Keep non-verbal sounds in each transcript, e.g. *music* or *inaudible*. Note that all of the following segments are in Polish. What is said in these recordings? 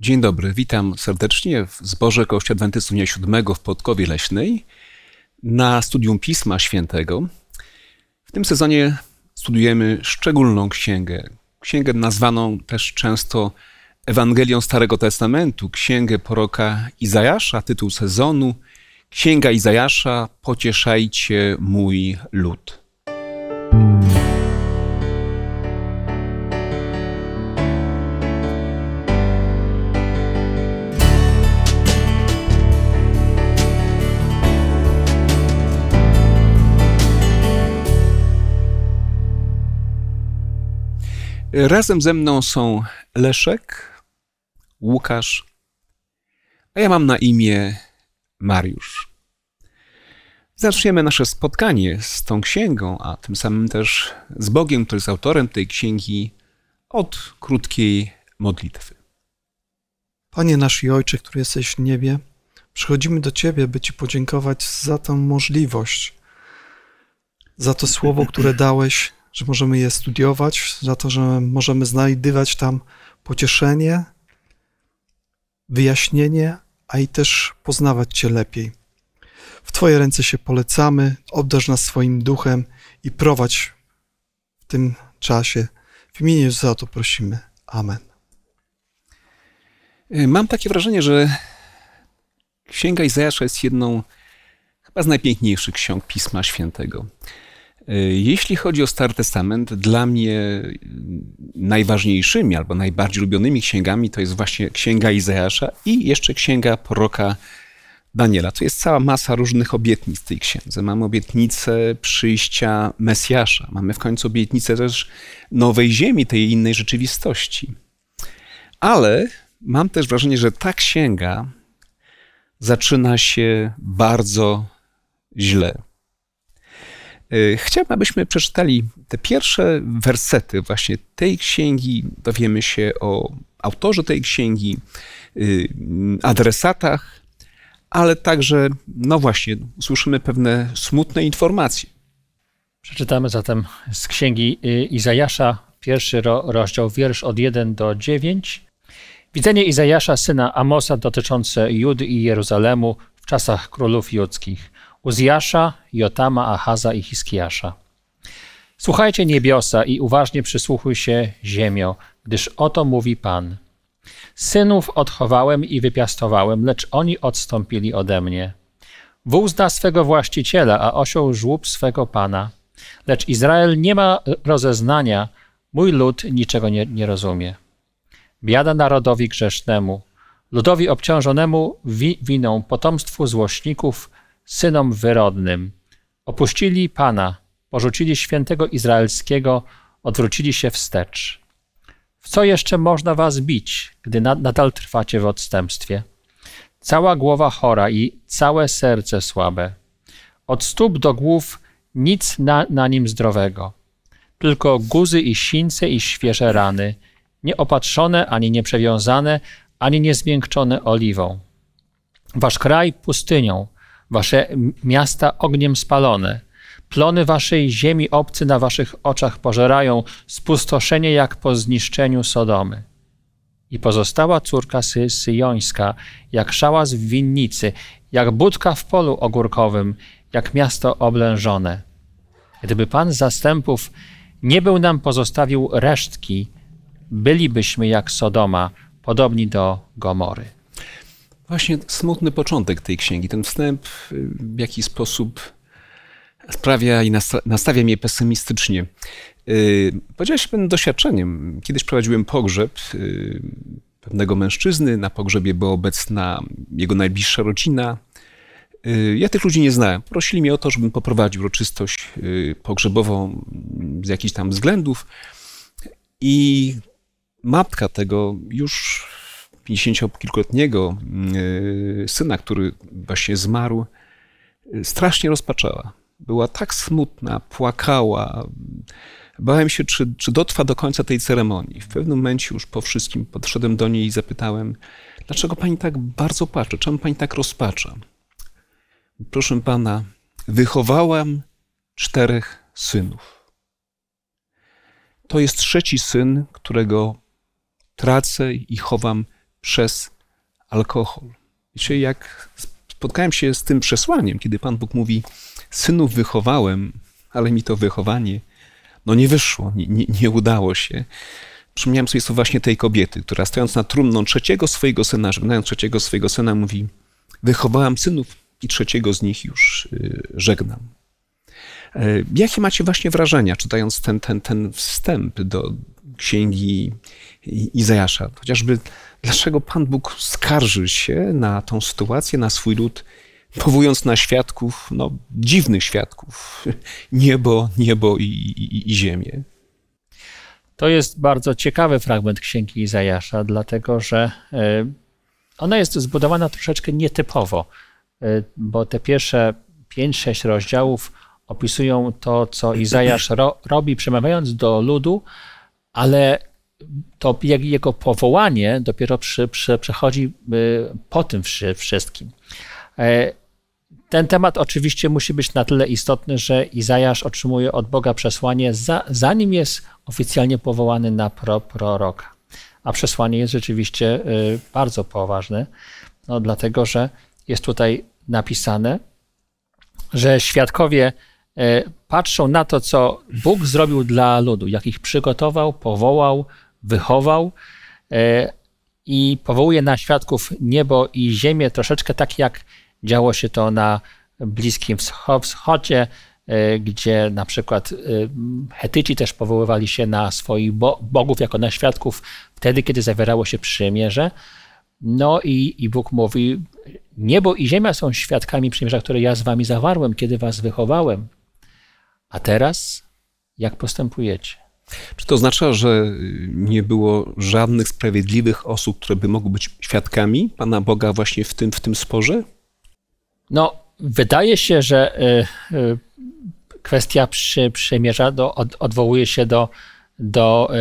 Dzień dobry, witam serdecznie w zborze Kościoła Adwentystów Dnia Siódmego w Podkowie Leśnej na studium Pisma Świętego. W tym sezonie studujemy szczególną księgę, księgę nazwaną też często Ewangelią Starego Testamentu, księgę proroka Izajasza, tytuł sezonu Księga Izajasza Pocieszajcie mój lud. Razem ze mną są Leszek, Łukasz, a ja mam na imię Mariusz. Zaczniemy nasze spotkanie z tą księgą, a tym samym też z Bogiem, który jest autorem tej księgi, od krótkiej modlitwy. Panie nasz i Ojcze, który jesteś w niebie, przychodzimy do Ciebie, by Ci podziękować za tę możliwość, za to słowo, które dałeś, że możemy je studiować, za to, że możemy znajdywać tam pocieszenie, wyjaśnienie, a i też poznawać Cię lepiej. W Twoje ręce się polecamy, obdarz nas swoim duchem i prowadź w tym czasie. W imieniu za to prosimy. Amen. Y, mam takie wrażenie, że Księga Izajasza jest jedną chyba z najpiękniejszych ksiąg Pisma Świętego. Y, jeśli chodzi o Stary Testament, dla mnie najważniejszymi albo najbardziej lubionymi księgami to jest właśnie Księga Izajasza i jeszcze Księga Proroka Daniela. To jest cała masa różnych obietnic w tej księdze. Mamy obietnicę przyjścia Mesjasza, mamy w końcu obietnicę też nowej ziemi, tej innej rzeczywistości. Ale mam też wrażenie, że ta księga zaczyna się bardzo źle. Y, chciałbym, abyśmy przeczytali te pierwsze wersety właśnie tej księgi. Dowiemy się o autorze tej księgi, y, adresatach, ale także, no właśnie, usłyszymy pewne smutne informacje. Przeczytamy zatem z księgi y, Izajasza, pierwszy rozdział, wiersz od 1 do 9. Widzenie Izajasza, syna Amosa, dotyczące Judy i Jeruzalemu w czasach królów judzkich. Uzjasza, Jotama, Ahaza i Hiskiasza. Słuchajcie niebiosa i uważnie przysłuchuj się ziemio, gdyż oto mówi Pan. Synów odchowałem i wypiastowałem, lecz oni odstąpili ode mnie. Wół zna swego właściciela, a osioł żłób swego Pana. Lecz Izrael nie ma rozeznania, mój lud niczego nie, nie rozumie. Biada narodowi grzesznemu, ludowi obciążonemu wi winą, potomstwu złośników – synom wyrodnym. Opuścili Pana, porzucili świętego Izraelskiego, odwrócili się wstecz. W co jeszcze można was bić, gdy nadal trwacie w odstępstwie? Cała głowa chora i całe serce słabe. Od stóp do głów nic na, na nim zdrowego. Tylko guzy i sińce i świeże rany, nieopatrzone ani nieprzewiązane, ani niezmiękczone oliwą. Wasz kraj pustynią, wasze miasta ogniem spalone. Plony waszej ziemi obcy na waszych oczach pożerają, spustoszenie jak po zniszczeniu Sodomy. I pozostała córka sy syjońska, jak szałas w winnicy, jak budka w polu ogórkowym, jak miasto oblężone. Gdyby Pan zastępów nie był nam pozostawił resztki, bylibyśmy jak Sodoma, podobni do Gomory. Właśnie smutny początek tej księgi, ten wstęp y, w jakiś sposób sprawia i nastawia mnie pesymistycznie. Y, się pewnym doświadczeniem. Kiedyś prowadziłem pogrzeb y, pewnego mężczyzny. Na pogrzebie była obecna jego najbliższa rodzina. Ja tych ludzi nie znałem. Prosili mnie o to, żebym poprowadził uroczystość pogrzebową z jakichś tam względów. I matka tego już 50 mm, e, syna, który właśnie zmarł, strasznie rozpaczała. Była tak smutna, płakała. Bałem się, czy, czy dotrwa do końca tej ceremonii. W pewnym momencie już po wszystkim podszedłem do niej i zapytałem, dlaczego pani tak bardzo płacze? Czemu pani tak rozpacza? Proszę pana, wychowałam czterech synów. To jest trzeci syn, którego tracę i chowam przez alkohol. Wiecie, jak spotkałem się z tym przesłaniem, kiedy Pan Bóg mówi: Synów wychowałem, ale mi to wychowanie no nie wyszło, nie, nie, nie udało się. Przypomniałem sobie to właśnie tej kobiety, która stojąc na trumną trzeciego swojego syna, żegnając trzeciego swojego syna, mówi: Wychowałam synów i trzeciego z nich już y, żegnam. E, jakie macie właśnie wrażenia, czytając ten, ten, ten wstęp do księgi Izajasza? Chociażby Dlaczego Pan Bóg skarży się na tą sytuację, na swój lud, powołując na świadków, no dziwnych świadków, *laughs* niebo, niebo i, i, i ziemię? To jest bardzo ciekawy fragment Księgi Izajasza, dlatego że e, ona jest zbudowana troszeczkę nietypowo, e, bo te pierwsze 5-6 rozdziałów opisują to, co Izajasz ro robi, przemawiając do ludu, ale to jego powołanie dopiero przy, przy, przechodzi y, po tym wszystkim. E, ten temat oczywiście musi być na tyle istotny, że Izajasz otrzymuje od Boga przesłanie, za, zanim jest oficjalnie powołany na pro, proroka. A przesłanie jest rzeczywiście y, bardzo poważne, no, dlatego że jest tutaj napisane, że świadkowie e, patrzą na to, co Bóg zrobił dla ludu, jak ich przygotował, powołał, wychował e, i powołuje na świadków niebo i ziemię, troszeczkę tak jak działo się to na Bliskim Wschodzie, e, gdzie na przykład e, Hetyci też powoływali się na swoich bogów jako na świadków wtedy, kiedy zawierało się przymierze. No i, i Bóg mówi, niebo i ziemia są świadkami przymierza, które ja z wami zawarłem, kiedy was wychowałem. A teraz jak postępujecie? Czy to oznacza, że y, nie było żadnych sprawiedliwych osób, które by mogły być świadkami Pana Boga właśnie w tym, w tym sporze? No, wydaje się, że y, y, kwestia przy, przymierza do, od, odwołuje się do, do,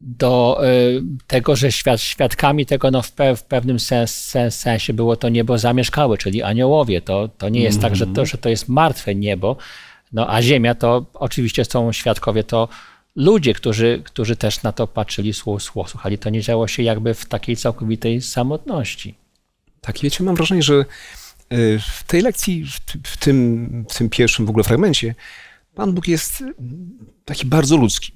do tego, że świad, świadkami tego no, w, pe, w pewnym sens, sens, sensie było to niebo zamieszkałe, czyli aniołowie. To, to nie jest mm -hmm. tak, że to, mhm. że to jest martwe niebo, no a Ziemia to oczywiście są świadkowie, to ludzie, którzy, którzy też na to patrzyli, słuchali. To nie działo się jakby w takiej całkowitej samotności. Tak, wiecie, mam wrażenie, że y, w tej lekcji, w tym, w tym pierwszym w ogóle fragmencie, Pan Bóg jest y, taki bardzo ludzki.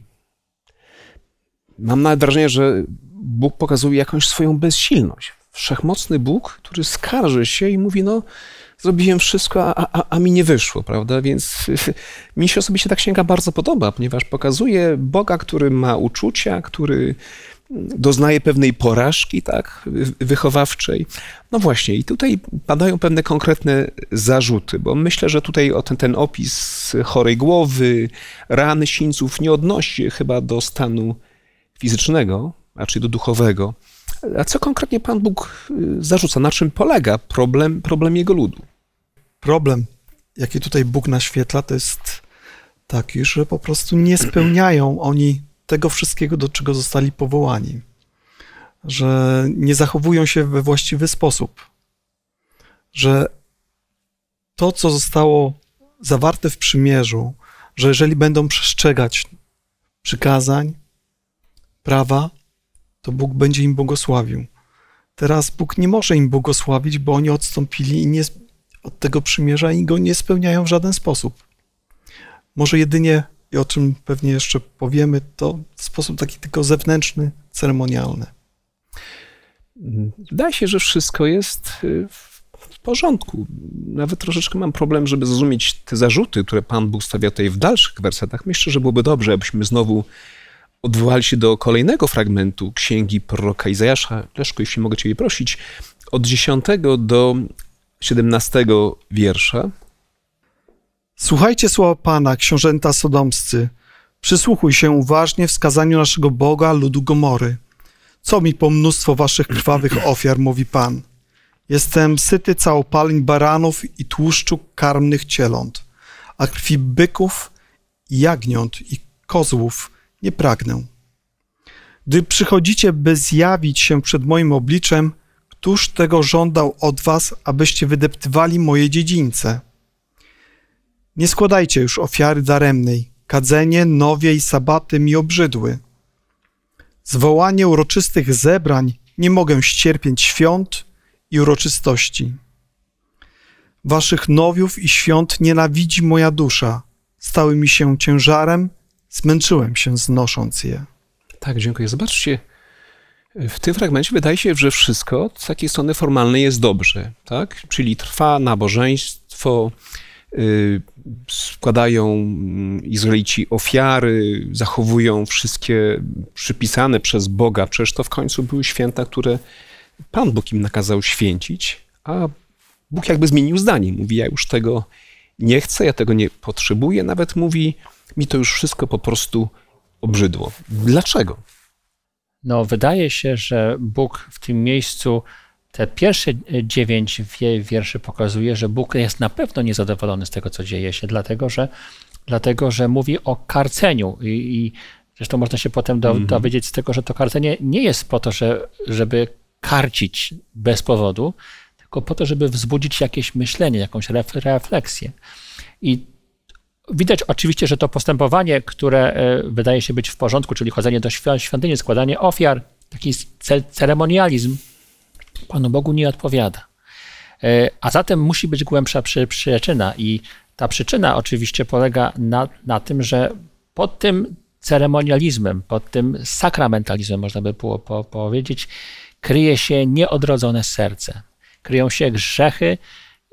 Mam nawet wrażenie, że Bóg pokazuje jakąś swoją bezsilność wszechmocny Bóg, który skarży się i mówi, no zrobiłem wszystko, a, a, a mi nie wyszło, prawda? Więc *laughs* mi się osobiście ta księga bardzo podoba, ponieważ pokazuje Boga, który ma uczucia, który doznaje pewnej porażki, tak, wychowawczej. No właśnie, i tutaj padają pewne konkretne zarzuty, bo myślę, że tutaj ten, ten opis chorej głowy, rany sińców nie odnosi się chyba do stanu fizycznego, raczej do duchowego. A co konkretnie Pan Bóg y, zarzuca? Na czym polega problem, problem Jego ludu? Problem, jaki tutaj Bóg naświetla, to jest taki, że po prostu nie spełniają oni tego wszystkiego, do czego zostali powołani. Że nie zachowują się we właściwy sposób. Że to, co zostało zawarte w przymierzu, że jeżeli będą przestrzegać przykazań, prawa, to Bóg będzie im błogosławił. Teraz Bóg nie może im błogosławić, bo oni odstąpili nie, od tego przymierza i go nie spełniają w żaden sposób. Może jedynie, i o czym pewnie jeszcze powiemy, to w sposób taki tylko zewnętrzny, ceremonialny. Wydaje się, że wszystko jest y, w porządku. Nawet troszeczkę mam problem, żeby zrozumieć te zarzuty, które Pan Bóg stawia tutaj w dalszych wersetach. Myślę, że byłoby dobrze, abyśmy znowu odwołali się do kolejnego fragmentu księgi proroka Izajasza. Leszko, jeśli mogę Ciebie prosić, od 10 do 17 wiersza. Słuchajcie słowa Pana, książęta sodomscy. Przysłuchuj się uważnie wskazaniu naszego Boga, ludu Gomory. Co mi po mnóstwo waszych krwawych *clears throat* ofiar, mówi Pan. Jestem syty całopaleń baranów i tłuszczu karmnych cieląt, a krwi byków, jagniąt i kozłów – nie pragnę. Gdy przychodzicie, by zjawić się przed moim obliczem, któż tego żądał od was, abyście wydeptywali moje dziedzińce? Nie składajcie już ofiary daremnej, kadzenie, nowie i sabaty mi obrzydły. Zwołanie uroczystych zebrań nie mogę ścierpieć świąt i uroczystości. Waszych nowiów i świąt nienawidzi moja dusza, stały mi się ciężarem Zmęczyłem się znosząc je. Tak, dziękuję. Zobaczcie, w tym fragmencie wydaje się, że wszystko z takiej strony formalnej jest dobrze, tak? Czyli trwa nabożeństwo, y, składają mm, Izraelici ofiary, zachowują wszystkie przypisane przez Boga. Przecież to w końcu były święta, które Pan Bóg im nakazał święcić, a Bóg jakby zmienił zdanie. Mówi, ja już tego nie chcę, ja tego nie potrzebuję. Nawet mówi, mi to już wszystko po prostu obrzydło. Dlaczego? No, wydaje się, że Bóg w tym miejscu te pierwsze e, dziewięć wierszy pokazuje, że Bóg jest na pewno niezadowolony z tego, co dzieje się, dlatego że, dlatego, że mówi o karceniu. I, i zresztą można się potem do, mhm. dowiedzieć z tego, że to karcenie nie jest po to, że, żeby karcić bez powodu, tylko po to, żeby wzbudzić jakieś myślenie, jakąś refleksję. I Widać oczywiście, że to postępowanie, które e, wydaje się być w porządku, czyli chodzenie do świątyni, składanie ofiar, taki ceremonializm, Panu Bogu nie odpowiada. E, a zatem musi być głębsza przyczyna, i ta przyczyna oczywiście polega na, na tym, że pod tym ceremonializmem, pod tym sakramentalizmem, można by było po, powiedzieć, kryje się nieodrodzone serce, kryją się grzechy,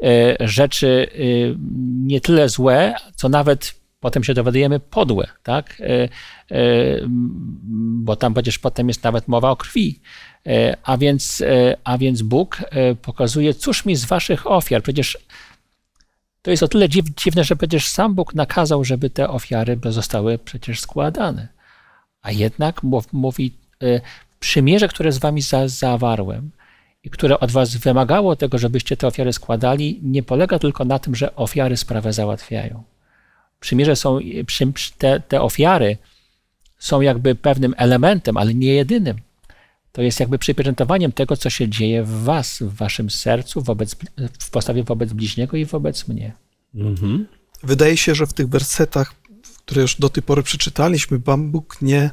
E, rzeczy y, nie tyle złe, co nawet potem się dowiadujemy podłe, tak? E, e, bo tam przecież potem jest nawet mowa o krwi. A więc, a więc Bóg pokazuje, cóż mi z waszych ofiar? Przecież to jest o tyle dziwne, że przecież sam Bóg nakazał, żeby te ofiary zostały przecież składane. A jednak mówi, przymierze, które z wami zawarłem, i które od was wymagało tego, żebyście te ofiary składali, nie polega tylko na tym, że ofiary sprawę załatwiają. Przymierze są, przy, te, te ofiary są jakby pewnym elementem, ale nie jedynym. To jest jakby przypieczętowaniem tego, co się dzieje w was, w waszym sercu, wobec, w postawie wobec bliźniego i wobec mnie. Mhm. Wydaje się, że w tych wersetach, które już do tej pory przeczytaliśmy, Bambuk nie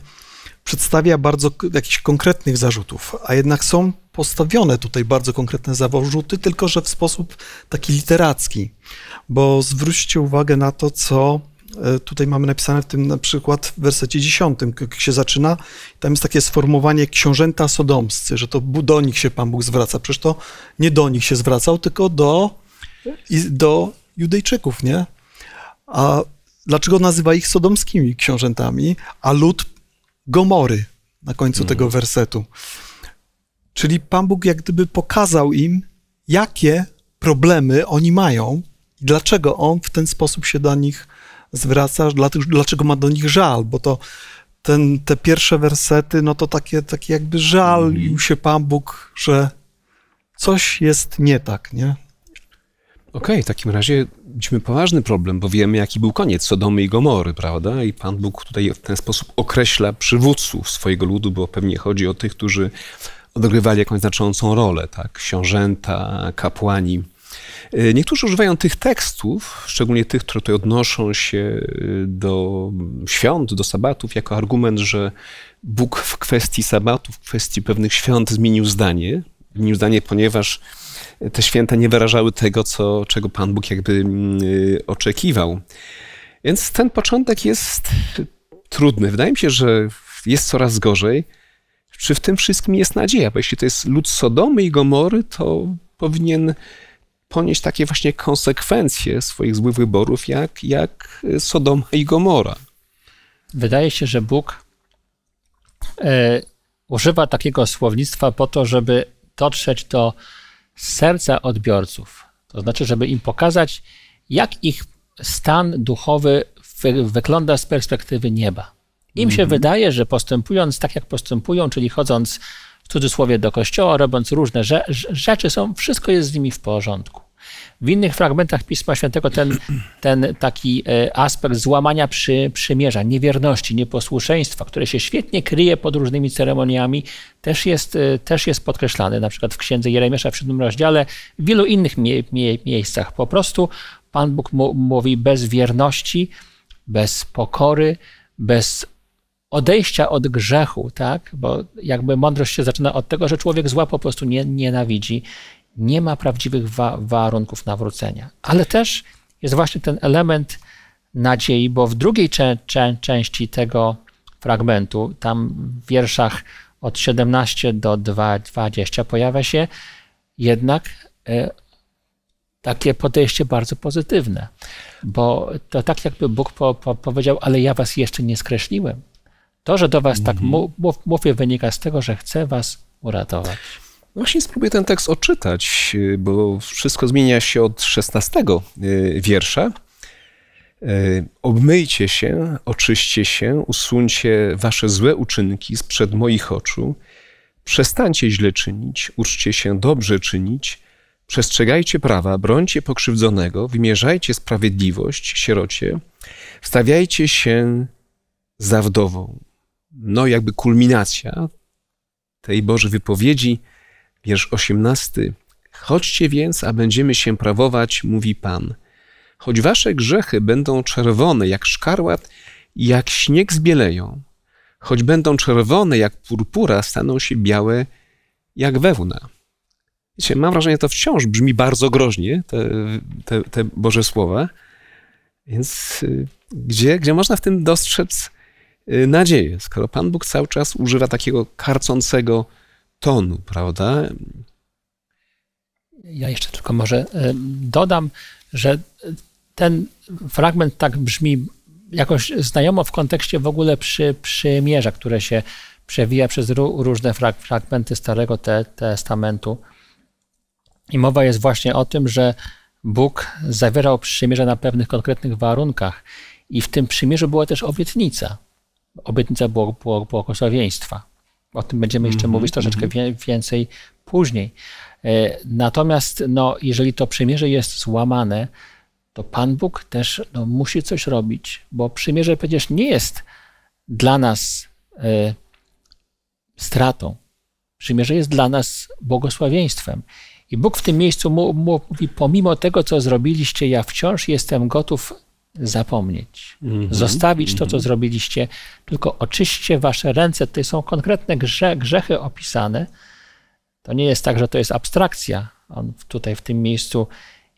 przedstawia bardzo jakichś konkretnych zarzutów, a jednak są postawione tutaj bardzo konkretne zarzuty, tylko że w sposób taki literacki, bo zwróćcie uwagę na to, co e, tutaj mamy napisane w tym na przykład w wersecie 10, jak się zaczyna, tam jest takie sformułowanie książęta sodomscy, że to do nich się Pan Bóg zwraca. Przecież to nie do nich się zwracał, tylko do, do Judejczyków, nie? A dlaczego nazywa ich sodomskimi książętami, a lud Gomory na końcu hmm. tego wersetu? Czyli Pan Bóg jak gdyby pokazał im, jakie problemy oni mają i dlaczego On w ten sposób się do nich zwraca, dlaczego ma do nich żal, bo to ten, te pierwsze wersety, no to takie, takie jakby żalił mhm. się Pan Bóg, że coś jest nie tak, nie? Okej, okay, w takim razie widzimy poważny problem, bo wiemy, jaki był koniec Sodomy i Gomory, prawda? I Pan Bóg tutaj w ten sposób określa przywódców swojego ludu, bo pewnie chodzi o tych, którzy odgrywali jakąś znaczącą rolę, tak? Książęta, kapłani. E, niektórzy używają tych tekstów, szczególnie tych, które tutaj odnoszą się e, do świąt, do sabatów, jako argument, że Bóg w kwestii sabatów, w kwestii pewnych świąt zmienił zdanie. Zmienił zdanie, ponieważ te święta nie wyrażały tego, co, czego Pan Bóg jakby mm, e, oczekiwał. Więc ten początek jest trudny. Wydaje mi się, że jest coraz gorzej czy w tym wszystkim jest nadzieja? Bo jeśli to jest lud Sodomy i Gomory, to powinien ponieść takie właśnie konsekwencje swoich złych wyborów, jak, jak Sodoma i Gomora. Wydaje się, że Bóg y, używa takiego słownictwa po to, żeby dotrzeć do serca odbiorców. To znaczy, żeby im pokazać, jak ich stan duchowy wygląda z perspektywy nieba. Im się mhm. wydaje, że postępując tak, jak postępują, czyli chodząc w cudzysłowie do kościoła, robiąc różne rze rzeczy, są, wszystko jest z nimi w porządku. W innych fragmentach Pisma Świętego ten, ten taki e, aspekt złamania przy, przymierza, niewierności, nieposłuszeństwa, które się świetnie kryje pod różnymi ceremoniami, też jest, e, też jest podkreślany, na przykład w Księdze Jeremiasza w siódmym rozdziale, w wielu innych mie mie miejscach. Po prostu Pan Bóg mówi bez wierności, bez pokory, bez odejścia od grzechu, tak? Bo jakby mądrość się zaczyna od tego, że człowiek zła po prostu nie, nienawidzi, nie ma prawdziwych wa warunków nawrócenia. Ale też jest właśnie ten element nadziei, bo w drugiej cze cze części tego fragmentu, tam w wierszach od 17 do 20 pojawia się jednak e, takie podejście bardzo pozytywne, bo to tak jakby Bóg po, po powiedział, ale ja was jeszcze nie skreśliłem. To, że do was tak mówię, mhm. wynika z tego, że chcę was uratować. Właśnie spróbuję ten tekst odczytać, y, bo wszystko zmienia się od 16 y, wiersza. Y, obmyjcie się, oczyście się, usuńcie wasze złe uczynki sprzed moich oczu. Przestańcie źle czynić, uczcie się dobrze czynić. Przestrzegajcie prawa, brońcie pokrzywdzonego, wymierzajcie sprawiedliwość sierocie, wstawiajcie się za wdową no jakby kulminacja tej Bożej wypowiedzi, wiersz 18. Chodźcie więc, a będziemy się prawować, mówi Pan. Choć wasze grzechy będą czerwone jak szkarłat, jak śnieg zbieleją. Choć będą czerwone jak purpura, staną się białe jak wełna. Wiecie, mam wrażenie, to wciąż brzmi bardzo groźnie, te, te, te Boże Słowa. Więc y, gdzie, gdzie można w tym dostrzec Y, nadzieję, skoro Pan Bóg cały czas używa takiego karcącego tonu, prawda? Ja jeszcze tylko może y, dodam, że ten fragment tak brzmi jakoś znajomo w kontekście w ogóle przy, przymierza, które się przewija przez różne frag, fragmenty Starego te, Testamentu. I mowa jest właśnie o tym, że Bóg zawierał przymierze na pewnych konkretnych warunkach. I w tym przymierzu była też obietnica obietnica błogosławieństwa. O tym będziemy jeszcze mm -hmm. mówić troszeczkę mhm. wie, więcej później. E, natomiast no, jeżeli to przymierze jest złamane, to Pan Bóg też no, musi coś robić, bo przymierze przecież nie jest dla nas e, stratą. Przymierze jest dla nas błogosławieństwem. I Bóg w tym miejscu mówi: Pomimo tego, co zrobiliście, ja wciąż jestem gotów zapomnieć, mhm, zostawić to, co mhm. zrobiliście, tylko oczyście wasze ręce. Tutaj są konkretne grze, grzechy opisane. To nie jest tak, że to jest abstrakcja. On tutaj w tym miejscu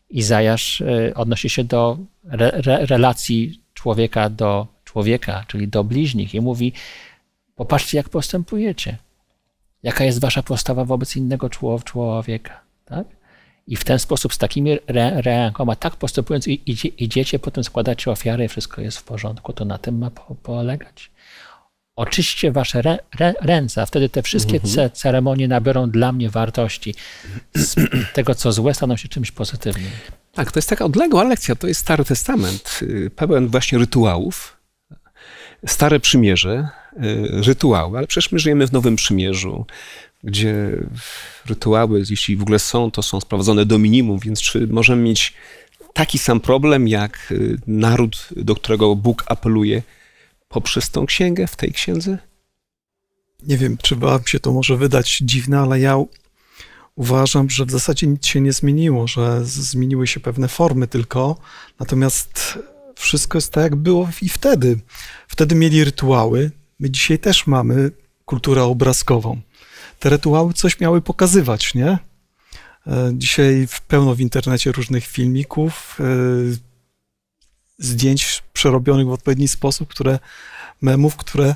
Izajasz e, odnosi się do re, re, relacji człowieka do człowieka, czyli do bliźnich i mówi popatrzcie jak postępujecie, jaka jest wasza postawa wobec innego człowieka. Tak? I w ten sposób, z takimi rękoma, tak postępując, idzie, idziecie, potem składacie ofiary, i wszystko jest w porządku. To na tym ma po, polegać. Oczyście wasze re, re, ręce, a wtedy te wszystkie mhm. ce, ceremonie nabiorą dla mnie wartości. Z *clears throat* tego, co złe, staną się czymś pozytywnym. Tak, to jest taka odległa lekcja. To jest Stary Testament, y, pełen właśnie rytuałów, stare przymierze, y, rytuały, ale przecież my żyjemy w Nowym Przymierzu gdzie rytuały, jeśli w ogóle są, to są sprowadzone do minimum, więc czy możemy mieć taki sam problem jak y, naród, do którego Bóg apeluje poprzez tą księgę, w tej księdze? Nie wiem, czy wam się to może wydać dziwne, ale ja uważam, że w zasadzie nic się nie zmieniło, że zmieniły się pewne formy tylko, natomiast wszystko jest tak, jak było i wtedy. Wtedy mieli rytuały, my dzisiaj też mamy kulturę obrazkową te rytuały coś miały pokazywać, nie? E, dzisiaj w pełno w internecie różnych filmików, e, zdjęć przerobionych w odpowiedni sposób, które memów, które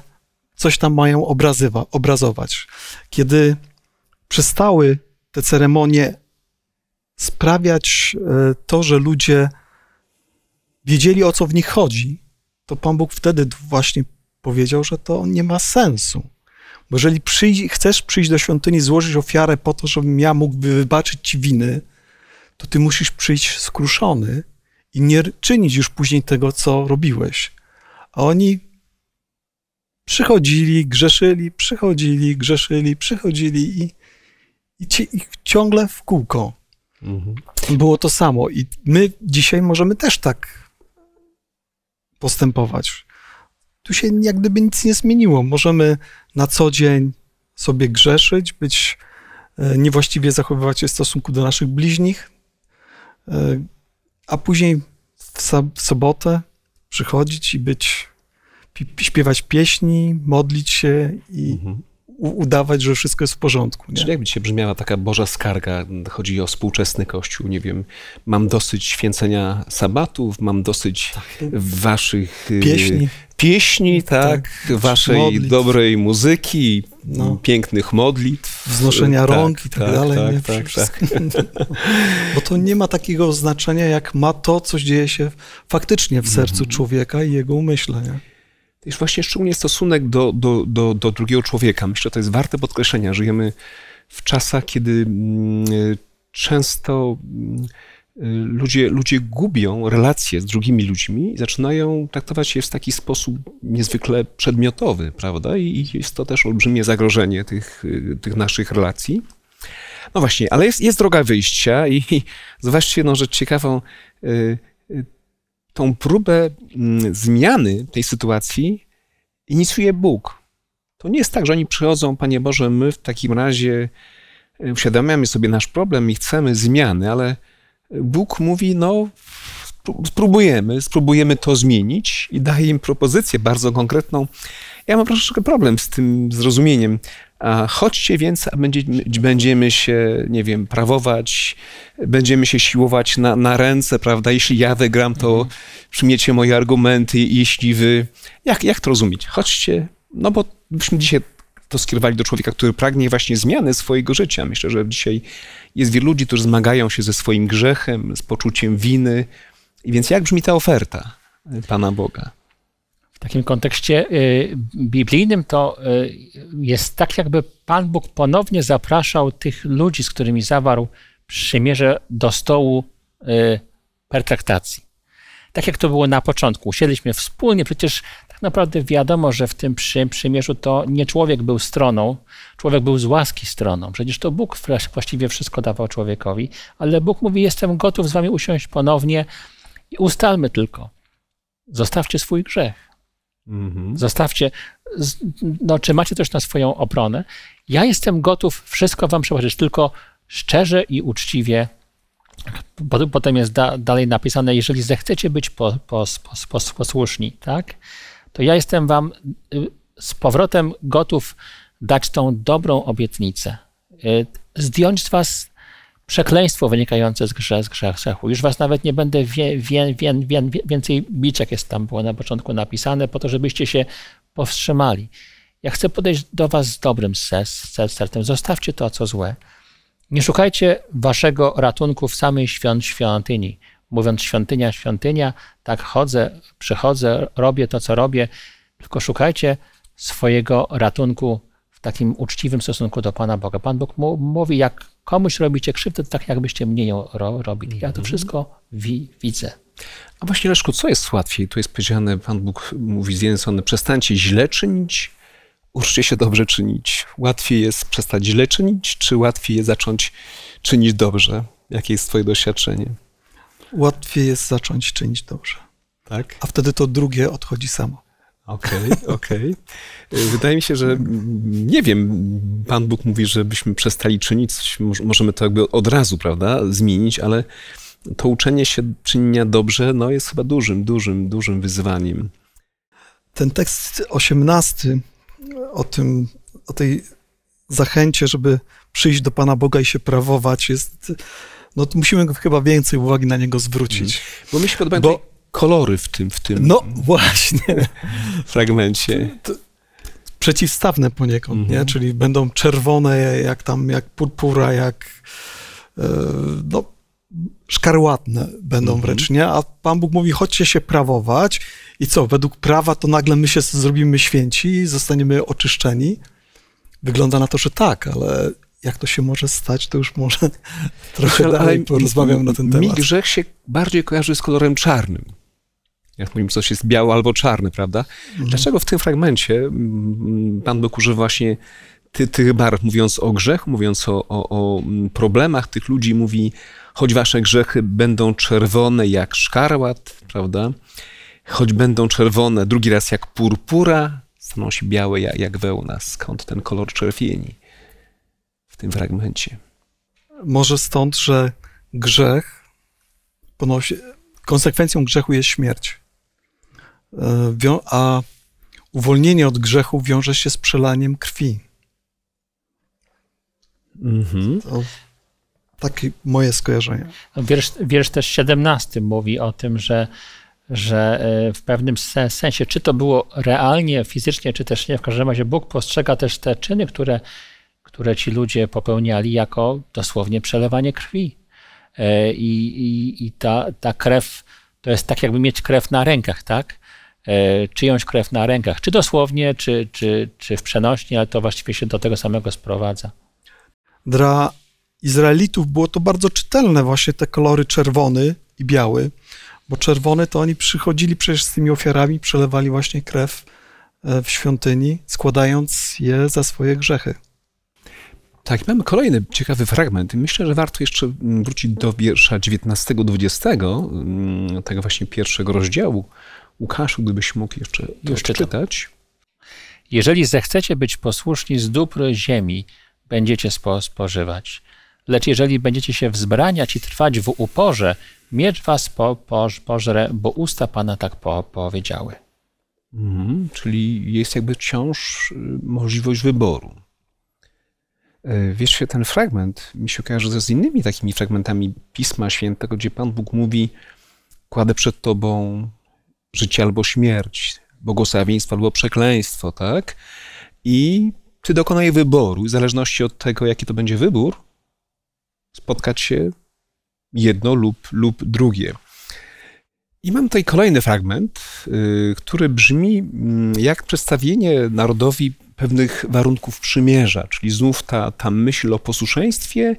coś tam mają obrazywa, obrazować. Kiedy przestały te ceremonie sprawiać e, to, że ludzie wiedzieli o co w nich chodzi, to Pan Bóg wtedy właśnie powiedział, że to nie ma sensu. Bo jeżeli chcesz przyjść do świątyni, złożyć ofiarę po to, żebym ja mógł wybaczyć ci winy, to ty musisz przyjść skruszony i nie czynić już później tego, co robiłeś. A oni przychodzili, grzeszyli, przychodzili, grzeszyli, przychodzili i, i, ci, i ciągle w kółko. Mhm. Było to samo. I my dzisiaj możemy też tak postępować tu się jak gdyby nic nie zmieniło. Możemy na co dzień sobie grzeszyć, być e, niewłaściwie zachowywać się w stosunku do naszych bliźnich, e, a później w sobotę przychodzić i być, śpiewać pieśni, modlić się i mhm. udawać, że wszystko jest w porządku. Nie? Czyli jakby dzisiaj brzmiała taka Boża skarga, chodzi o współczesny Kościół, nie wiem, mam dosyć święcenia sabatów, mam dosyć tak. waszych y, pieśni pieśni, tak, tak, tak waszej modlitw. dobrej muzyki, no. pięknych modlitw. Wznoszenia tak, rąk i tak, tak dalej. Tak, nie? Tak, tak. *laughs* Bo to nie ma takiego znaczenia, jak ma to, co dzieje się faktycznie w sercu mhm. człowieka i jego umyśle. Nie? Też właśnie szczególnie stosunek do, do, do, do drugiego człowieka. Myślę, że to jest warte podkreślenia. Żyjemy w czasach, kiedy mm, często mm, ludzie, ludzie gubią relacje z drugimi ludźmi i zaczynają traktować je w taki sposób niezwykle przedmiotowy, prawda? I jest to też olbrzymie zagrożenie tych, tych naszych relacji. No właśnie, ale jest, jest droga wyjścia i, i zobaczcie jedną rzecz ciekawą. Y, y, tą próbę mm, zmiany tej sytuacji inicjuje Bóg. To nie jest tak, że oni przychodzą, Panie Boże, my w takim razie y, uświadamiamy sobie nasz problem i chcemy zmiany, ale Bóg mówi, no spróbujemy, spróbujemy to zmienić i daje im propozycję bardzo konkretną. Ja mam troszeczkę problem z tym zrozumieniem. A chodźcie więc, a będzie, będziemy się, nie wiem, prawować, będziemy się siłować na, na ręce, prawda? Jeśli ja wygram, to mhm. przyjmiecie moje argumenty, jeśli wy... Jak, jak to rozumieć? Chodźcie, no bo byśmy dzisiaj to skierowali do człowieka, który pragnie właśnie zmiany swojego życia. Myślę, że dzisiaj jest wielu ludzi, którzy zmagają się ze swoim grzechem, z poczuciem winy. I więc jak brzmi ta oferta y, Pana Boga? W takim kontekście y, biblijnym to y, jest tak, jakby Pan Bóg ponownie zapraszał tych ludzi, z którymi zawarł przymierze do stołu pertraktacji. Tak jak to było na początku. Usiedliśmy wspólnie, przecież tak naprawdę wiadomo, że w tym przy, przymierzu to nie człowiek był stroną, człowiek był z łaski stroną. Przecież to Bóg właściwie wszystko dawał człowiekowi, ale Bóg mówi: Jestem gotów z wami usiąść ponownie i ustalmy tylko. Zostawcie swój grzech. Mhm. Zostawcie, no, czy macie coś na swoją obronę. Ja jestem gotów wszystko wam przebaczyć, tylko szczerze i uczciwie Potem jest da, dalej napisane, jeżeli zechcecie być po, po, po, posłuszni, tak? to ja jestem Wam y, z powrotem gotów dać tą dobrą obietnicę, y, zdjąć z Was przekleństwo wynikające z, grze, z grzechu. Już Was nawet nie będę wie, wie, wie, wie, więcej bić, jak jest tam było na początku napisane, po to, żebyście się powstrzymali. Ja chcę podejść do Was z dobrym sercem. Zostawcie to, co złe. Nie szukajcie waszego ratunku w samej świąt świątyni mówiąc świątynia, świątynia, tak chodzę, przychodzę, robię to, co robię, tylko szukajcie swojego ratunku w takim uczciwym stosunku do Pana Boga. Pan Bóg mówi, jak komuś robicie krzywdę, to tak jakbyście mnie ją ro robili. Ja to mhm. wszystko wi widzę. A właśnie Leszku, co jest łatwiej? Tu jest powiedziane, Pan Bóg mówi z jednej strony, przestańcie źle czynić, uczcie się dobrze czynić. Łatwiej jest przestać źle czynić, czy łatwiej jest zacząć czynić dobrze? Jakie jest Twoje doświadczenie? łatwiej jest zacząć czynić dobrze. Tak? A wtedy to drugie odchodzi samo. Okej, okay, *laughs* okej. Okay. Wydaje mi się, że nie wiem, Pan Bóg mówi, żebyśmy przestali czynić, możemy to jakby od razu, prawda, zmienić, ale to uczenie się czynienia dobrze no, jest chyba dużym, dużym, dużym wyzwaniem. Ten tekst osiemnasty o tym, o tej zachęcie, żeby przyjść do Pana Boga i się prawować, jest no to musimy chyba więcej uwagi na niego zwrócić. Mm. Bo mi się podobają Bo... kolory w tym, w tym. No *laughs* właśnie. fragmencie. To, przeciwstawne poniekąd, mm -hmm. nie? Mhm. Czyli będą czerwone, jak tam, jak purpura, jak yy, no, szkarłatne będą mm -hmm. wręcz, nie? A Pan Bóg mówi, chodźcie się prawować i co, według prawa to nagle my się zrobimy święci, zostaniemy oczyszczeni. Wygląda na to, że tak, ale jak to się może stać, to już może *laughs* trochę dalej porozmawiam na ten temat. Mi grzech się bardziej kojarzy z kolorem czarnym. Jak mówimy, coś jest białe albo czarne, prawda? Mhm. Dlaczego w tym fragmencie mm, Pan Bóg używa właśnie ty, tych barw, mówiąc o grzechu, mówiąc o, o, o, mm, problemach tych ludzi, mówi, choć wasze grzechy będą czerwone jak szkarłat, prawda? Choć będą czerwone drugi raz jak purpura, staną się białe jak, jak wełna. Skąd ten kolor czerwieni? tym fragmencie. Może stąd, że grzech ponosi, konsekwencją grzechu jest śmierć. E, a uwolnienie od grzechu wiąże się z przelaniem krwi. Mhm. To takie moje skojarzenie. wiersz, wiersz też 17 mówi o tym, że, że e, w pewnym sensie, czy to było realnie, fizycznie, czy też nie, w każdym razie Bóg postrzega też te czyny, które które ci ludzie popełniali jako dosłownie przelewanie krwi. E, I, i, i ta, ta krew to jest tak, jakby mieć krew na rękach, tak? E, czyjąś krew na rękach, czy dosłownie, czy, czy, czy w przenośni, ale to właściwie się do tego samego sprowadza. Dla Izraelitów było to bardzo czytelne, właśnie te kolory czerwony i biały, bo czerwony to oni przychodzili przecież z tymi ofiarami, przelewali właśnie krew e, w świątyni, składając je za swoje grzechy. Tak, mamy kolejny ciekawy fragment. Myślę, że warto jeszcze mm, wrócić do wiersza 19-20, mm, tego właśnie pierwszego rozdziału. Łukaszu, gdybyś mógł jeszcze, jeszcze czytać. Jeżeli zechcecie być posłuszni z dóbr ziemi, będziecie spo spożywać. Lecz jeżeli będziecie się wzbraniać i trwać w uporze, miecz was po, po, pożre, bo usta Pana tak po, powiedziały. Mhm, czyli jest jakby wciąż y, możliwość wyboru. E, wiesz, się ten fragment mi się kojarzy z innymi takimi fragmentami Pisma Świętego, gdzie Pan Bóg mówi: Kładę przed Tobą życie albo śmierć, błogosławieństwo albo przekleństwo, tak? I Ty dokonaj wyboru, i w zależności od tego, jaki to będzie wybór, spotkać się jedno lub, lub drugie. I mam tutaj kolejny fragment, y, który brzmi mm, jak przedstawienie narodowi pewnych warunków przymierza, czyli znów ta, ta myśl o posłuszeństwie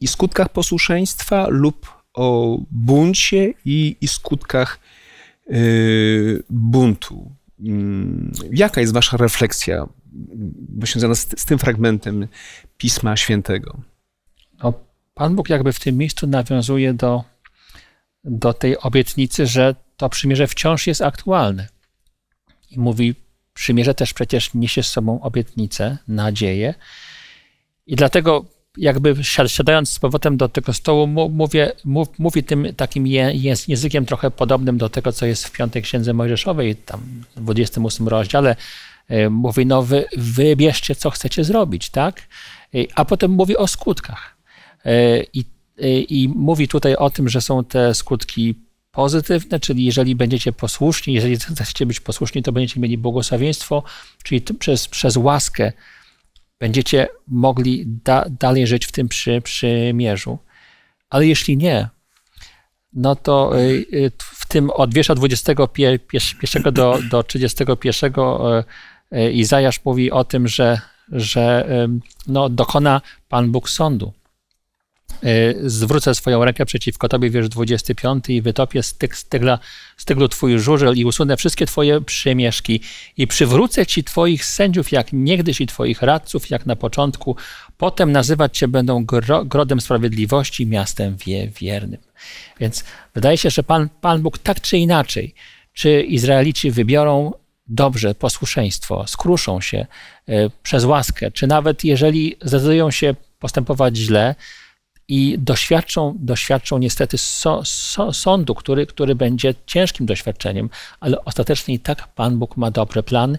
i skutkach posłuszeństwa lub o buncie i, i skutkach e, buntu. Mm, jaka jest wasza refleksja właśnie mm, związana z, z tym fragmentem Pisma Świętego? No, Pan Bóg jakby w tym miejscu nawiązuje do, do tej obietnicy, że to przymierze wciąż jest aktualne. I mówi, Przymierze też przecież niesie z sobą obietnicę, nadzieję. I dlatego jakby siadając z powrotem do tego stołu, mówię, mówię mówi tym takim językiem trochę podobnym do tego, co jest w piątej księdze Mojżeszowej, tam w 28 rozdziale. E, mówi, no wy, wybierzcie, co chcecie zrobić, tak? E, a potem mówi o skutkach. E, I, i mówi tutaj o tym, że są te skutki pozytywne, czyli jeżeli będziecie posłuszni, jeżeli chcecie być posłuszni, to będziecie mieli błogosławieństwo, czyli przez, przez łaskę będziecie mogli da, dalej żyć w tym przy, przymierzu. Ale jeśli nie, no to y, y, w tym od wiersza 21 do, do 31 y, Izajasz mówi o tym, że, że no, dokona Pan Bóg sądu. Y, zwrócę swoją rękę przeciwko tobie, wiersz 25, i wytopię z tych stygla, styglu twój żużel i usunę wszystkie twoje przymieszki i przywrócę ci twoich sędziów jak niegdyś i twoich radców jak na początku. Potem nazywać cię będą gro, grodem sprawiedliwości, miastem wie, wiernym. Więc wydaje się, że Pan, Pan Bóg tak czy inaczej, czy Izraelici wybiorą dobrze posłuszeństwo, skruszą się y, przez łaskę, czy nawet jeżeli zdecydują się postępować źle, i doświadczą, doświadczą niestety so, so, sądu, który, który będzie ciężkim doświadczeniem, ale ostatecznie i tak Pan Bóg ma dobry plan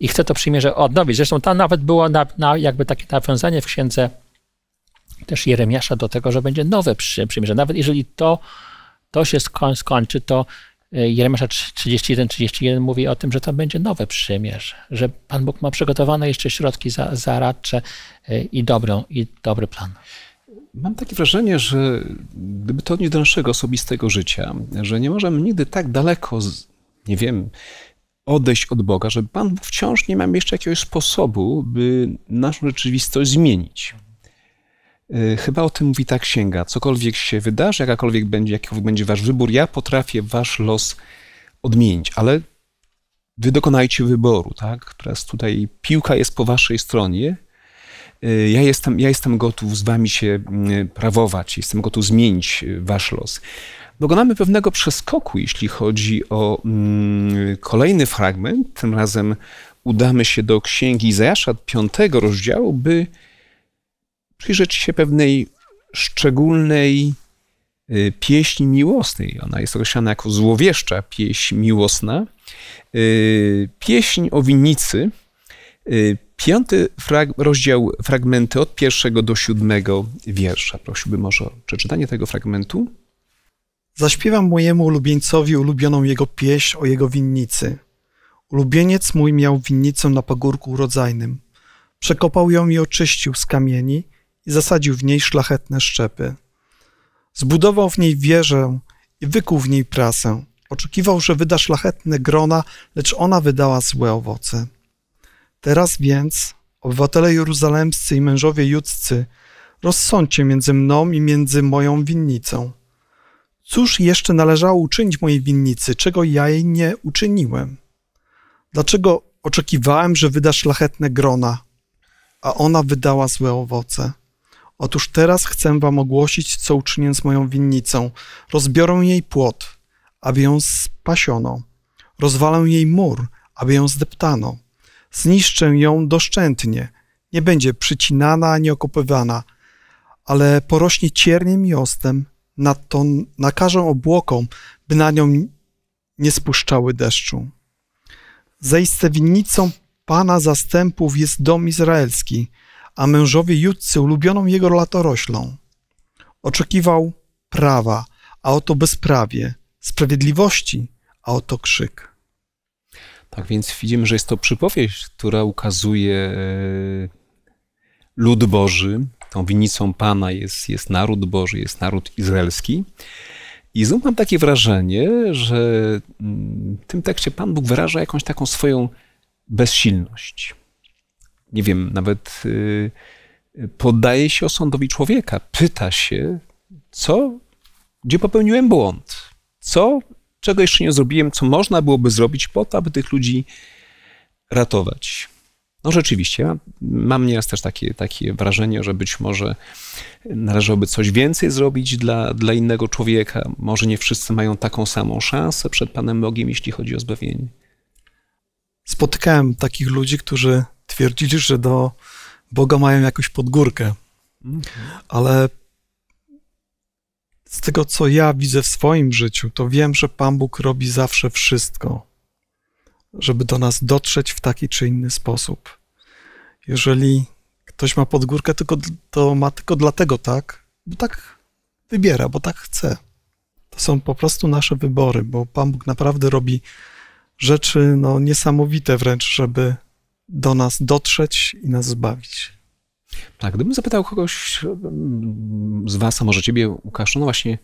i chce to przymierze odnowić. Zresztą tam nawet było na, na jakby takie nawiązanie w księdze też Jeremiasza do tego, że będzie nowe przy, przymierze. Nawet jeżeli to, to się skończy, to e, Jeremiasza 31-31 mówi o tym, że to będzie nowe przymierze, że Pan Bóg ma przygotowane jeszcze środki zaradcze za e, i, dobrą, i dobry plan. Mam takie wrażenie, że gdyby to nie do naszego osobistego życia, że nie możemy nigdy tak daleko, z, nie wiem, odejść od Boga, że Pan wciąż nie ma jeszcze jakiegoś sposobu, by naszą rzeczywistość zmienić. Y, chyba o tym mówi ta księga. Cokolwiek się wydarzy, jakakolwiek będzie, jakikolwiek będzie wasz wybór, ja potrafię wasz los odmienić, ale wy dokonajcie wyboru, tak? Teraz tutaj piłka jest po waszej stronie, Y, ja jestem, ja jestem gotów z wami się mm, prawować, jestem gotów zmienić y, wasz los. Dokonamy pewnego przeskoku, jeśli chodzi o mm, kolejny fragment. Tym razem udamy się do księgi Izajasza, piątego rozdziału, by przyjrzeć się pewnej szczególnej y, pieśni miłosnej. Ona jest określana jako złowieszcza pieśń miłosna. Pieśń o winnicy, Piąty frag rozdział, fragmenty od pierwszego do siódmego wiersza. Prosiłbym może o przeczytanie tego fragmentu. Zaśpiewam mojemu ulubieńcowi ulubioną jego pieśń o jego winnicy. Ulubieniec mój miał winnicę na pagórku urodzajnym. Przekopał ją i oczyścił z kamieni i zasadził w niej szlachetne szczepy. Zbudował w niej wieżę i wykuł w niej prasę. Oczekiwał, że wyda szlachetne grona, lecz ona wydała złe owoce. Teraz więc, obywatele jeruzalemscy i mężowie judzcy, rozsądźcie między mną i między moją winnicą. Cóż jeszcze należało uczynić mojej winnicy, czego ja jej nie uczyniłem? Dlaczego oczekiwałem, że wyda szlachetne grona, a ona wydała złe owoce? Otóż teraz chcę wam ogłosić, co uczynię z moją winnicą. Rozbiorę jej płot, aby ją spasiono. Rozwalę jej mur, aby ją zdeptano zniszczę ją doszczętnie. Nie będzie przycinana ani okopywana, ale porośnie cierniem i ostem, nadto nakażę obłokom, by na nią nie spuszczały deszczu. Zaiste winnicą Pana zastępów jest dom izraelski, a mężowie Judcy ulubioną jego latoroślą. Oczekiwał prawa, a oto bezprawie, sprawiedliwości, a oto krzyk. Tak więc widzimy, że jest to przypowieść, która ukazuje e, lud Boży, tą winnicą Pana jest, jest naród Boży, jest naród izraelski. I znów mam takie wrażenie, że mm, w tym tekście Pan Bóg wyraża jakąś taką swoją bezsilność. Nie wiem, nawet y, poddaje się osądowi człowieka, pyta się, co, gdzie popełniłem błąd, co czego jeszcze nie zrobiłem, co można byłoby zrobić po to, aby tych ludzi ratować. No rzeczywiście, mam nieraz też takie, takie wrażenie, że być może należałoby coś więcej zrobić dla, dla innego człowieka. Może nie wszyscy mają taką samą szansę przed Panem Bogiem, jeśli chodzi o zbawienie. Spotkałem takich ludzi, którzy twierdzili, że do Boga mają jakąś podgórkę, mhm. ale z tego, co ja widzę w swoim życiu, to wiem, że Pan Bóg robi zawsze wszystko, żeby do nas dotrzeć w taki czy inny sposób. Jeżeli ktoś ma podgórkę, tylko, to ma tylko dlatego tak, bo tak wybiera, bo tak chce. To są po prostu nasze wybory, bo Pan Bóg naprawdę robi rzeczy no, niesamowite wręcz, żeby do nas dotrzeć i nas zbawić. Tak, gdybym zapytał kogoś mm, z was, a może ciebie, Łukasz, no właśnie,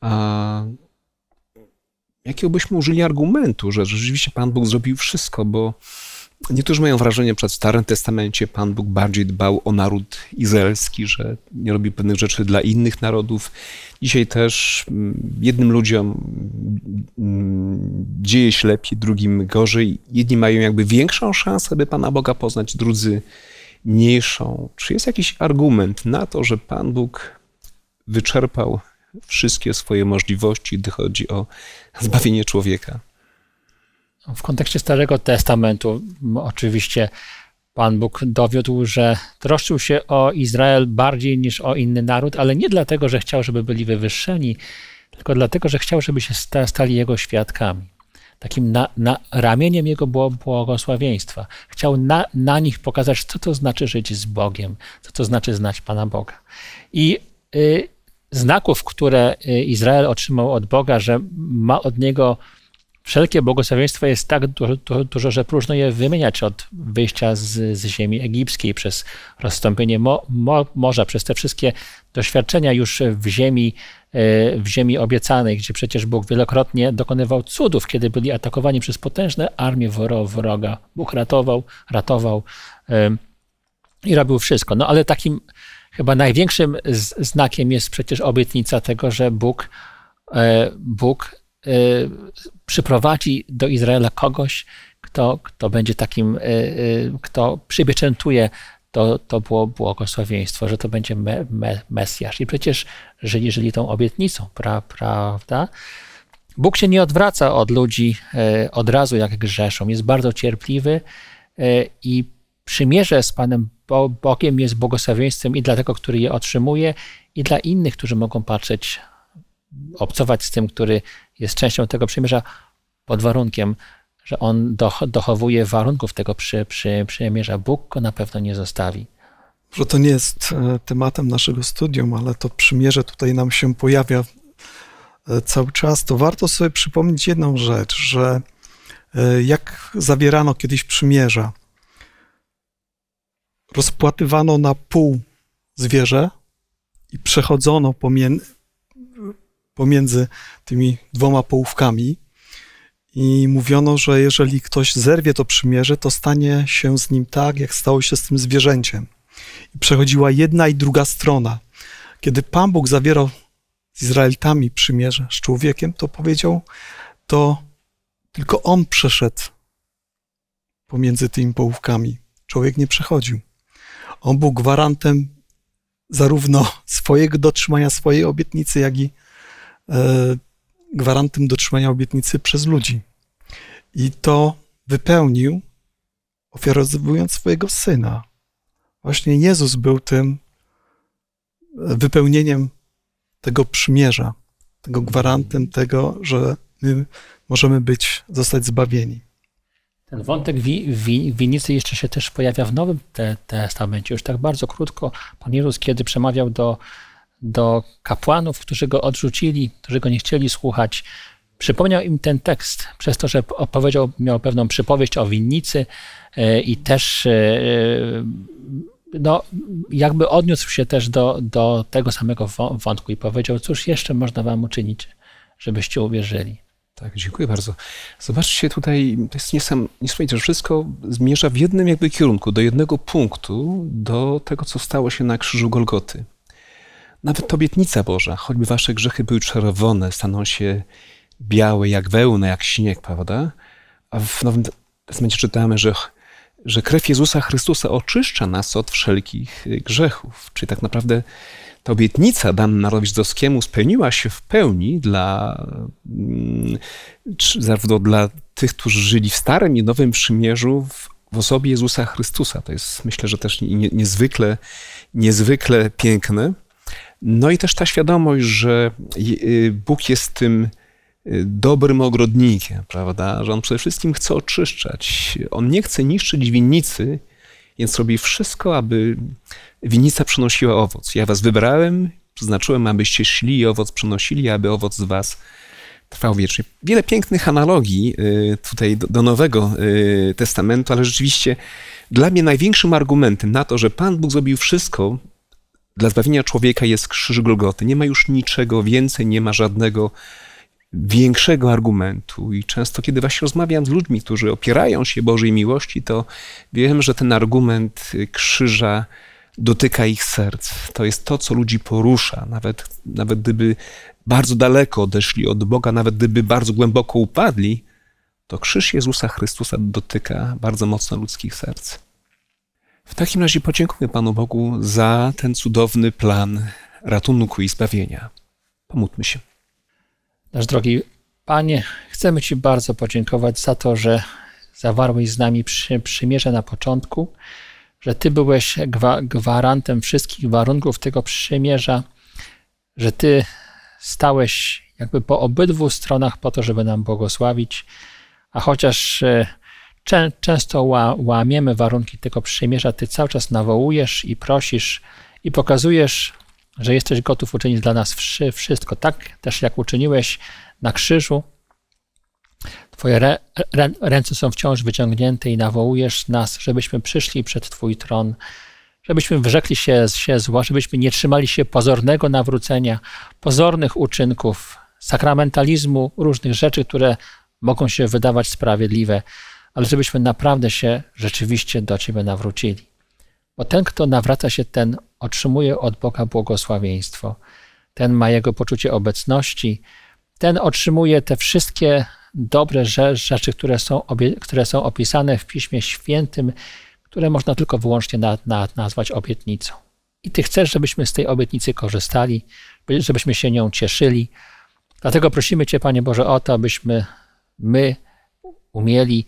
a jakiego byśmy użyli argumentu, że rzeczywiście Pan Bóg zrobił wszystko, bo niektórzy mają wrażenie, że w Starym Testamencie Pan Bóg bardziej dbał o naród izraelski, że nie robił pewnych rzeczy dla innych narodów. Dzisiaj też mm, jednym ludziom mm, dzieje się lepiej, drugim gorzej. Jedni mają jakby większą szansę, by Pana Boga poznać, drudzy mniejszą. Czy jest jakiś argument na to, że Pan Bóg wyczerpał wszystkie swoje możliwości, gdy chodzi o zbawienie człowieka? W kontekście Starego Testamentu oczywiście Pan Bóg dowiódł, że troszczył się o Izrael bardziej niż o inny naród, ale nie dlatego, że chciał, żeby byli wywyższeni, tylko dlatego, że chciał, żeby się stali jego świadkami takim na, na ramieniem jego było błogosławieństwa. Chciał na, na, nich pokazać, co to znaczy żyć z Bogiem, co to znaczy znać Pana Boga. I y, znaków, które y, Izrael otrzymał od Boga, że ma od niego Wszelkie błogosławieństwo jest tak dużo, że próżno je wymieniać od wyjścia z, z ziemi egipskiej, przez rozstąpienie mo, mo, morza, przez te wszystkie doświadczenia już w ziemi, e, w ziemi obiecanej, gdzie przecież Bóg wielokrotnie dokonywał cudów, kiedy byli atakowani przez potężne armie wroga. Bóg ratował, ratował i robił wszystko. No ale takim chyba największym znakiem jest przecież obietnica tego, że Bóg, e, Bóg Y, przyprowadzi do Izraela kogoś, kto, kto będzie takim, y, y, kto przypieczętuje to, to było błogosławieństwo, że to będzie me, me, Mesjasz. I przecież żyli żyli tą obietnicą, pra, prawda? Bóg się nie odwraca od ludzi od razu, jak grzeszą. Jest bardzo cierpliwy i przymierze z Panem Bogiem jest błogosławieństwem i dla tego, który je otrzymuje, i dla innych, którzy mogą patrzeć, obcować z tym, który jest częścią tego przymierza pod warunkiem, że on doch, dochowuje warunków tego przy, przy, przymierza. Bóg go na pewno nie zostawi. Że to nie jest e, tematem naszego studium, ale to przymierze tutaj nam się pojawia e, cały czas, to warto sobie przypomnieć jedną rzecz, że e, jak zawierano kiedyś przymierza, rozpłatywano na pół zwierzę i przechodzono pomiędzy, pomiędzy tymi dwoma połówkami. I mówiono, że jeżeli ktoś zerwie to przymierze, to stanie się z nim tak, jak stało się z tym zwierzęciem. I przechodziła jedna i druga strona. Kiedy Pan Bóg zawierał z Izraelitami przymierze z człowiekiem, to powiedział, to tylko on przeszedł pomiędzy tymi połówkami. Człowiek nie przechodził. On był gwarantem zarówno *laughs* swojego dotrzymania swojej obietnicy, jak i E, gwarantem dotrzymania obietnicy przez ludzi. I to wypełnił, ofiarowując swojego syna. Właśnie Jezus był tym e, wypełnieniem tego przymierza, tego gwarantem tego, że my możemy być, zostać zbawieni. Ten wątek wi, wi, jeszcze się też pojawia w Nowym Testamencie, już tak bardzo krótko. Pan Jezus, kiedy przemawiał do do kapłanów, którzy go odrzucili, którzy go nie chcieli słuchać. Przypomniał im ten tekst, przez to, że opowiedział, miał pewną przypowieść o winnicy e, i też e, e, no, jakby odniósł się też do, do tego samego wątku i powiedział, cóż jeszcze można wam uczynić, żebyście uwierzyli. Tak, dziękuję bardzo. Zobaczcie tutaj, to jest niesam, niesamowite, że wszystko zmierza w jednym jakby kierunku, do jednego punktu, do tego, co stało się na krzyżu Golgoty. Nawet obietnica Boża, choćby wasze grzechy były czerwone, staną się białe jak wełna, jak śnieg, prawda? A w Nowym Testamencie czytamy, że, że krew Jezusa Chrystusa oczyszcza nas od wszelkich y, grzechów. Czyli tak naprawdę ta obietnica dana narodowi żydowskiemu spełniła się w pełni dla mm, zarówno dla tych, którzy żyli w Starym i Nowym Przymierzu w, w osobie Jezusa Chrystusa. To jest myślę, że też niezwykle, niezwykle piękne. No i też ta świadomość, że y, y, Bóg jest tym y, dobrym ogrodnikiem, prawda? Że on przede wszystkim chce oczyszczać. On nie chce niszczyć winnicy, więc robi wszystko, aby winnica przynosiła owoc. Ja was wybrałem, przeznaczyłem, abyście szli i owoc przynosili, aby owoc z was trwał wiecznie. Wiele pięknych analogii tutaj do, do, Nowego Testamentu, ale rzeczywiście dla mnie największym argumentem na to, że Pan Bóg zrobił wszystko, dla zbawienia człowieka jest krzyż Golgoty. Nie ma już niczego więcej, nie ma żadnego większego argumentu. I często, kiedy właśnie rozmawiam z ludźmi, którzy opierają się Bożej miłości, to wiem, że ten argument krzyża dotyka ich serc. To jest to, co ludzi porusza. Nawet, nawet gdyby bardzo daleko odeszli od Boga, nawet gdyby bardzo głęboko upadli, to krzyż Jezusa Chrystusa dotyka bardzo mocno ludzkich serc. W takim razie podziękuję Panu Bogu za ten cudowny plan ratunku i zbawienia. Pomódlmy się. Nasz drogi Panie, chcemy Ci bardzo podziękować za to, że zawarłeś z nami przy, przymierze na początku, że Ty byłeś gwa, gwarantem wszystkich warunków tego przymierza, że Ty stałeś jakby po obydwu stronach po to, żeby nam błogosławić, a chociaż e, często łamiemy warunki tego przymierza, ty cały czas nawołujesz i prosisz i pokazujesz, że jesteś gotów uczynić dla nas wszystko, tak też jak uczyniłeś na krzyżu. Twoje ręce są wciąż wyciągnięte i nawołujesz nas, żebyśmy przyszli przed Twój tron, żebyśmy wyrzekli się, się zła, żebyśmy nie trzymali się pozornego nawrócenia, pozornych uczynków, sakramentalizmu, różnych rzeczy, które mogą się wydawać sprawiedliwe ale żebyśmy naprawdę się rzeczywiście do Ciebie nawrócili. Bo ten, kto nawraca się, ten otrzymuje od Boga błogosławieństwo, ten ma Jego poczucie obecności, ten otrzymuje te wszystkie dobre rzeczy, które są, które są opisane w Piśmie Świętym, które można tylko wyłącznie na, na, nazwać obietnicą. I Ty chcesz, żebyśmy z tej obietnicy korzystali, żebyśmy się nią cieszyli. Dlatego prosimy Cię, Panie Boże, o to, abyśmy my umieli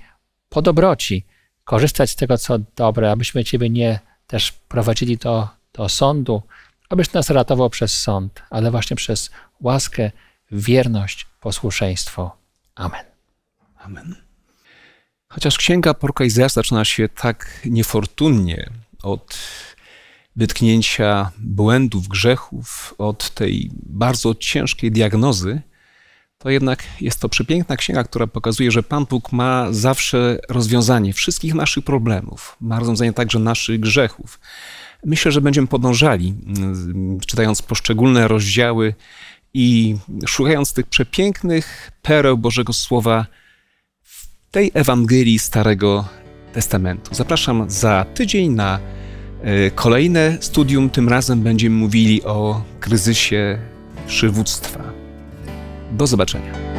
po dobroci korzystać z tego, co dobre, abyśmy Ciebie nie też prowadzili do, do sądu, abyś nas ratował przez sąd, ale właśnie przez łaskę, wierność, posłuszeństwo. Amen. Amen. Chociaż księga Porkajzer zaczyna się tak niefortunnie od wytknięcia błędów, grzechów, od tej bardzo ciężkiej diagnozy, to jednak jest to przepiękna księga, która pokazuje, że Pan Bóg ma zawsze rozwiązanie wszystkich naszych problemów, ma rozwiązanie także naszych grzechów. Myślę, że będziemy podążali, mm, czytając poszczególne rozdziały i szukając tych przepięknych pereł Bożego Słowa w tej Ewangelii Starego Testamentu. Zapraszam za tydzień na e, kolejne studium. Tym razem będziemy mówili o kryzysie przywództwa. Do zobaczenia.